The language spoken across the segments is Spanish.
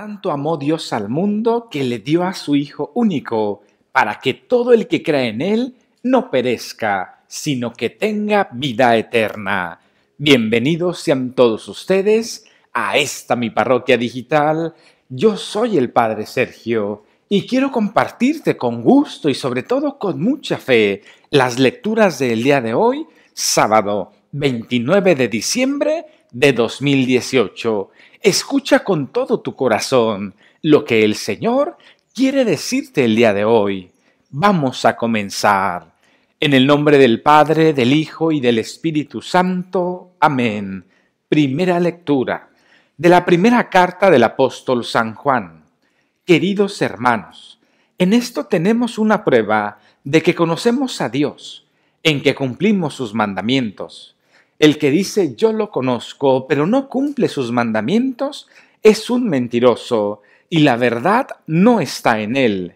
Tanto amó Dios al mundo que le dio a su Hijo único, para que todo el que cree en Él no perezca, sino que tenga vida eterna. Bienvenidos sean todos ustedes a esta mi parroquia digital. Yo soy el Padre Sergio y quiero compartirte con gusto y sobre todo con mucha fe las lecturas del día de hoy, sábado 29 de diciembre de 2018. Escucha con todo tu corazón lo que el Señor quiere decirte el día de hoy. Vamos a comenzar. En el nombre del Padre, del Hijo y del Espíritu Santo. Amén. Primera lectura de la primera carta del apóstol San Juan. Queridos hermanos, en esto tenemos una prueba de que conocemos a Dios, en que cumplimos sus mandamientos. El que dice yo lo conozco, pero no cumple sus mandamientos, es un mentiroso, y la verdad no está en él.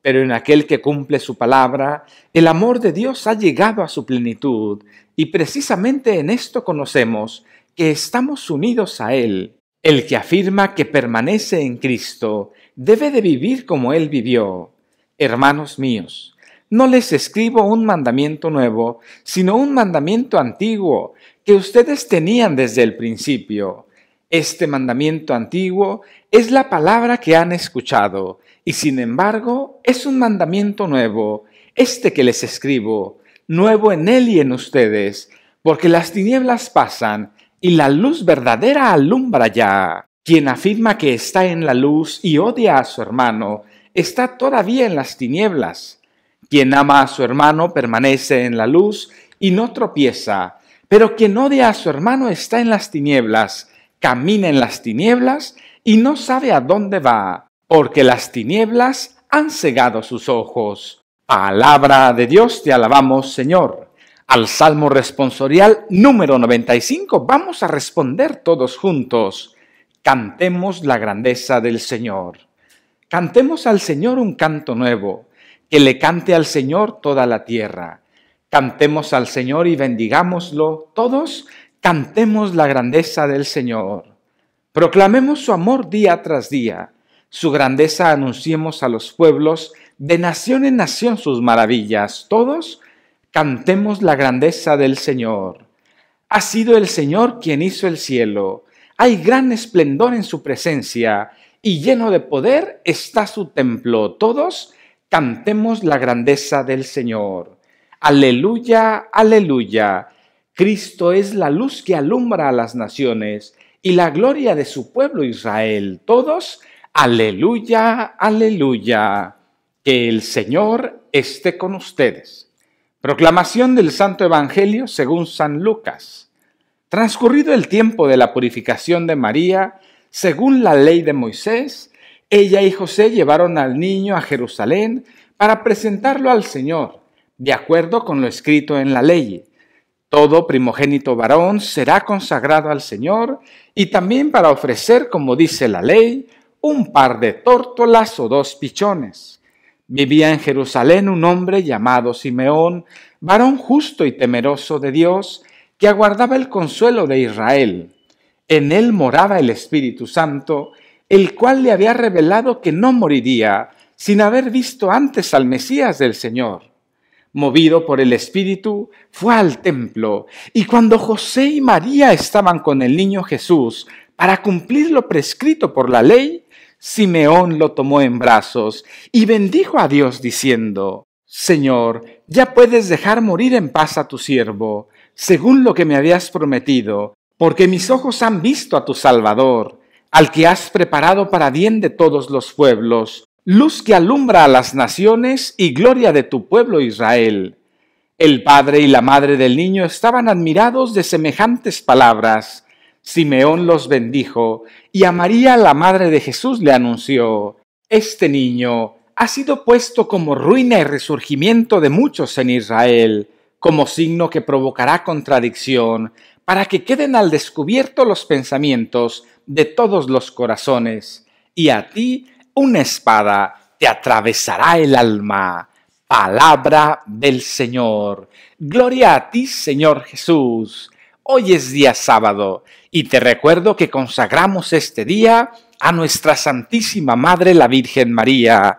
Pero en aquel que cumple su palabra, el amor de Dios ha llegado a su plenitud, y precisamente en esto conocemos que estamos unidos a Él. El que afirma que permanece en Cristo debe de vivir como Él vivió. Hermanos míos, no les escribo un mandamiento nuevo, sino un mandamiento antiguo que ustedes tenían desde el principio. Este mandamiento antiguo es la palabra que han escuchado, y sin embargo es un mandamiento nuevo, este que les escribo, nuevo en él y en ustedes, porque las tinieblas pasan y la luz verdadera alumbra ya. Quien afirma que está en la luz y odia a su hermano, está todavía en las tinieblas. Quien ama a su hermano permanece en la luz y no tropieza, pero quien odia a su hermano está en las tinieblas, camina en las tinieblas y no sabe a dónde va, porque las tinieblas han cegado sus ojos. Palabra de Dios te alabamos, Señor. Al Salmo responsorial número 95 vamos a responder todos juntos. Cantemos la grandeza del Señor. Cantemos al Señor un canto nuevo que le cante al Señor toda la tierra. Cantemos al Señor y bendigámoslo. Todos cantemos la grandeza del Señor. Proclamemos su amor día tras día. Su grandeza anunciemos a los pueblos, de nación en nación sus maravillas. Todos cantemos la grandeza del Señor. Ha sido el Señor quien hizo el cielo. Hay gran esplendor en su presencia, y lleno de poder está su templo. Todos Cantemos la grandeza del Señor. Aleluya, aleluya. Cristo es la luz que alumbra a las naciones y la gloria de su pueblo Israel. Todos, aleluya, aleluya. Que el Señor esté con ustedes. Proclamación del Santo Evangelio según San Lucas. Transcurrido el tiempo de la purificación de María, según la ley de Moisés, ella y José llevaron al niño a Jerusalén para presentarlo al Señor, de acuerdo con lo escrito en la ley. Todo primogénito varón será consagrado al Señor y también para ofrecer, como dice la ley, un par de tórtolas o dos pichones. Vivía en Jerusalén un hombre llamado Simeón, varón justo y temeroso de Dios, que aguardaba el consuelo de Israel. En él moraba el Espíritu Santo, el cual le había revelado que no moriría sin haber visto antes al Mesías del Señor. Movido por el Espíritu, fue al templo, y cuando José y María estaban con el niño Jesús, para cumplir lo prescrito por la ley, Simeón lo tomó en brazos y bendijo a Dios diciendo, Señor, ya puedes dejar morir en paz a tu siervo, según lo que me habías prometido, porque mis ojos han visto a tu Salvador al que has preparado para bien de todos los pueblos, luz que alumbra a las naciones y gloria de tu pueblo Israel. El padre y la madre del niño estaban admirados de semejantes palabras. Simeón los bendijo, y a María, la madre de Jesús, le anunció, Este niño ha sido puesto como ruina y resurgimiento de muchos en Israel, como signo que provocará contradicción, para que queden al descubierto los pensamientos de todos los corazones, y a ti una espada te atravesará el alma. Palabra del Señor. Gloria a ti, Señor Jesús. Hoy es día sábado y te recuerdo que consagramos este día a nuestra Santísima Madre la Virgen María.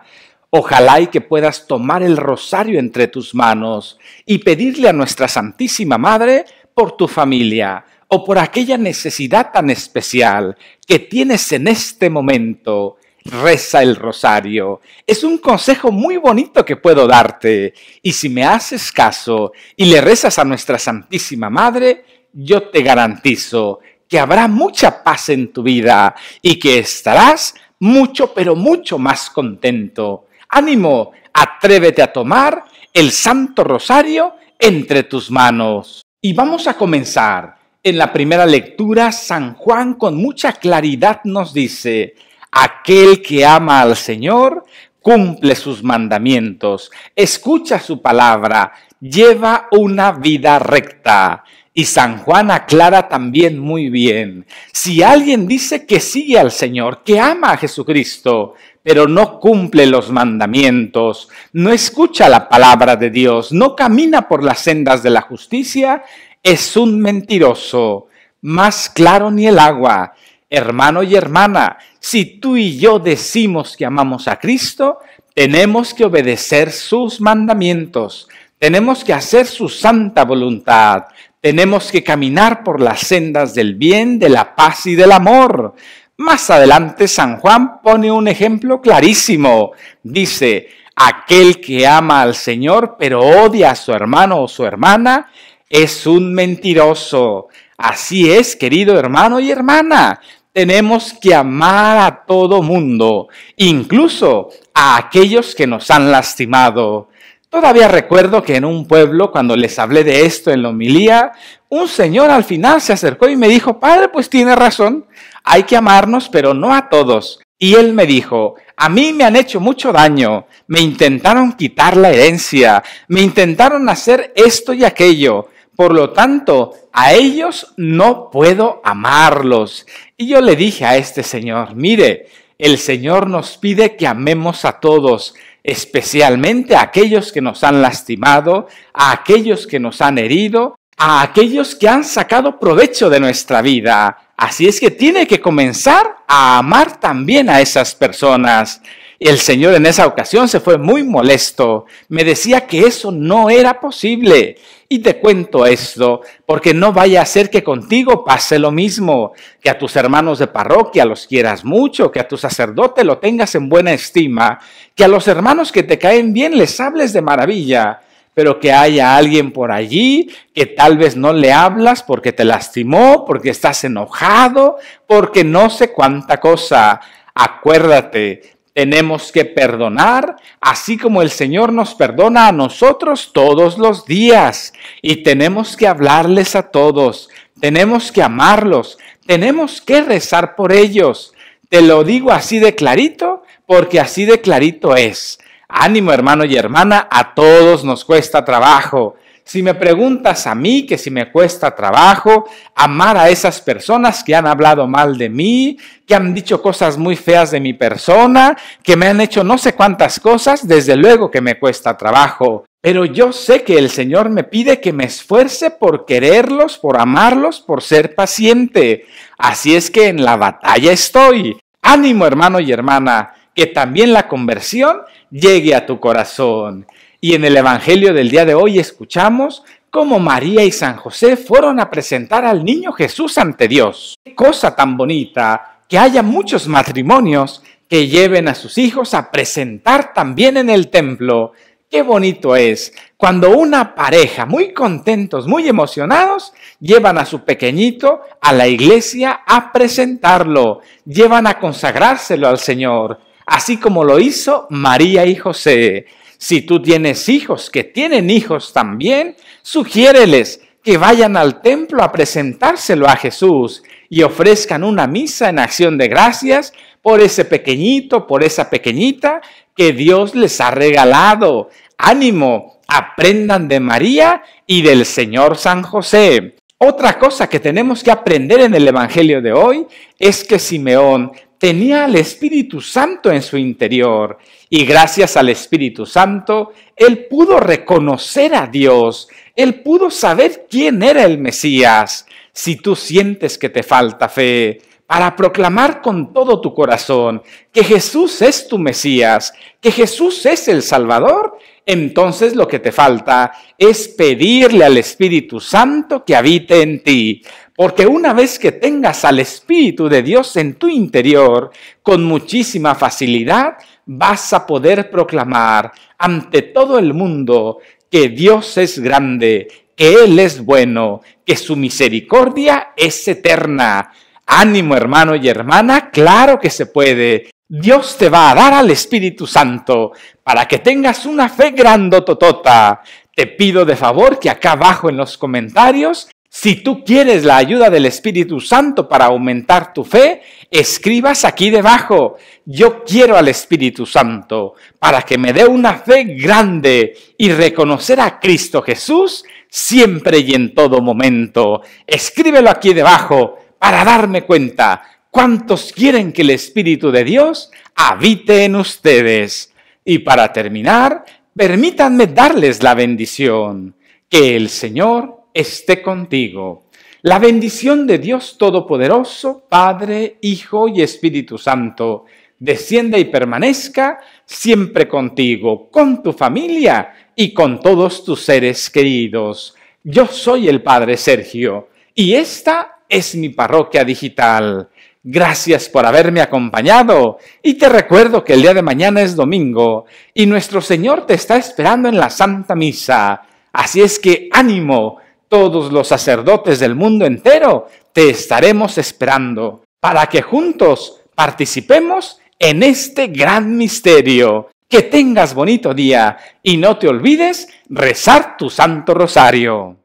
Ojalá y que puedas tomar el rosario entre tus manos y pedirle a nuestra Santísima Madre por tu familia, o por aquella necesidad tan especial que tienes en este momento, reza el rosario. Es un consejo muy bonito que puedo darte. Y si me haces caso y le rezas a nuestra Santísima Madre, yo te garantizo que habrá mucha paz en tu vida y que estarás mucho, pero mucho más contento. Ánimo, atrévete a tomar el Santo Rosario entre tus manos. Y vamos a comenzar en la primera lectura, San Juan con mucha claridad nos dice, aquel que ama al Señor cumple sus mandamientos, escucha su palabra, lleva una vida recta. Y San Juan aclara también muy bien, si alguien dice que sigue al Señor, que ama a Jesucristo, pero no cumple los mandamientos, no escucha la palabra de Dios, no camina por las sendas de la justicia, es un mentiroso, más claro ni el agua. Hermano y hermana, si tú y yo decimos que amamos a Cristo, tenemos que obedecer sus mandamientos, tenemos que hacer su santa voluntad, tenemos que caminar por las sendas del bien, de la paz y del amor. Más adelante San Juan pone un ejemplo clarísimo. Dice, aquel que ama al Señor pero odia a su hermano o su hermana, es un mentiroso. Así es, querido hermano y hermana. Tenemos que amar a todo mundo, incluso a aquellos que nos han lastimado. Todavía recuerdo que en un pueblo, cuando les hablé de esto en la homilía, un señor al final se acercó y me dijo, Padre, pues tiene razón, hay que amarnos, pero no a todos. Y él me dijo, a mí me han hecho mucho daño, me intentaron quitar la herencia, me intentaron hacer esto y aquello, por lo tanto, a ellos no puedo amarlos. Y yo le dije a este señor, mire, el Señor nos pide que amemos a todos, especialmente a aquellos que nos han lastimado, a aquellos que nos han herido, a aquellos que han sacado provecho de nuestra vida. Así es que tiene que comenzar a amar también a esas personas. El Señor en esa ocasión se fue muy molesto. Me decía que eso no era posible, y te cuento esto, porque no vaya a ser que contigo pase lo mismo, que a tus hermanos de parroquia los quieras mucho, que a tu sacerdote lo tengas en buena estima, que a los hermanos que te caen bien les hables de maravilla, pero que haya alguien por allí que tal vez no le hablas porque te lastimó, porque estás enojado, porque no sé cuánta cosa. Acuérdate, tenemos que perdonar, así como el Señor nos perdona a nosotros todos los días. Y tenemos que hablarles a todos, tenemos que amarlos, tenemos que rezar por ellos. Te lo digo así de clarito, porque así de clarito es. Ánimo hermano y hermana, a todos nos cuesta trabajo. Si me preguntas a mí que si me cuesta trabajo amar a esas personas que han hablado mal de mí, que han dicho cosas muy feas de mi persona, que me han hecho no sé cuántas cosas, desde luego que me cuesta trabajo. Pero yo sé que el Señor me pide que me esfuerce por quererlos, por amarlos, por ser paciente. Así es que en la batalla estoy. Ánimo hermano y hermana, que también la conversión llegue a tu corazón. Y en el Evangelio del día de hoy escuchamos cómo María y San José fueron a presentar al niño Jesús ante Dios. Qué cosa tan bonita que haya muchos matrimonios que lleven a sus hijos a presentar también en el templo. Qué bonito es cuando una pareja, muy contentos, muy emocionados, llevan a su pequeñito a la iglesia a presentarlo, llevan a consagrárselo al Señor, así como lo hizo María y José. Si tú tienes hijos que tienen hijos también, sugiéreles que vayan al templo a presentárselo a Jesús y ofrezcan una misa en acción de gracias por ese pequeñito, por esa pequeñita que Dios les ha regalado. Ánimo, aprendan de María y del Señor San José. Otra cosa que tenemos que aprender en el Evangelio de hoy es que Simeón tenía al Espíritu Santo en su interior y gracias al Espíritu Santo, él pudo reconocer a Dios, él pudo saber quién era el Mesías. Si tú sientes que te falta fe, para proclamar con todo tu corazón que Jesús es tu Mesías, que Jesús es el Salvador, entonces lo que te falta es pedirle al Espíritu Santo que habite en ti. Porque una vez que tengas al Espíritu de Dios en tu interior, con muchísima facilidad vas a poder proclamar ante todo el mundo que Dios es grande, que Él es bueno, que su misericordia es eterna. Ánimo hermano y hermana, claro que se puede. Dios te va a dar al Espíritu Santo para que tengas una fe grandototota. Te pido de favor que acá abajo en los comentarios si tú quieres la ayuda del Espíritu Santo para aumentar tu fe, escribas aquí debajo, yo quiero al Espíritu Santo para que me dé una fe grande y reconocer a Cristo Jesús siempre y en todo momento. Escríbelo aquí debajo para darme cuenta cuántos quieren que el Espíritu de Dios habite en ustedes. Y para terminar, permítanme darles la bendición. Que el Señor esté contigo. La bendición de Dios Todopoderoso, Padre, Hijo y Espíritu Santo, descienda y permanezca siempre contigo, con tu familia y con todos tus seres queridos. Yo soy el Padre Sergio y esta es mi parroquia digital. Gracias por haberme acompañado y te recuerdo que el día de mañana es domingo y nuestro Señor te está esperando en la Santa Misa. Así es que ánimo todos los sacerdotes del mundo entero, te estaremos esperando para que juntos participemos en este gran misterio. Que tengas bonito día y no te olvides rezar tu Santo Rosario.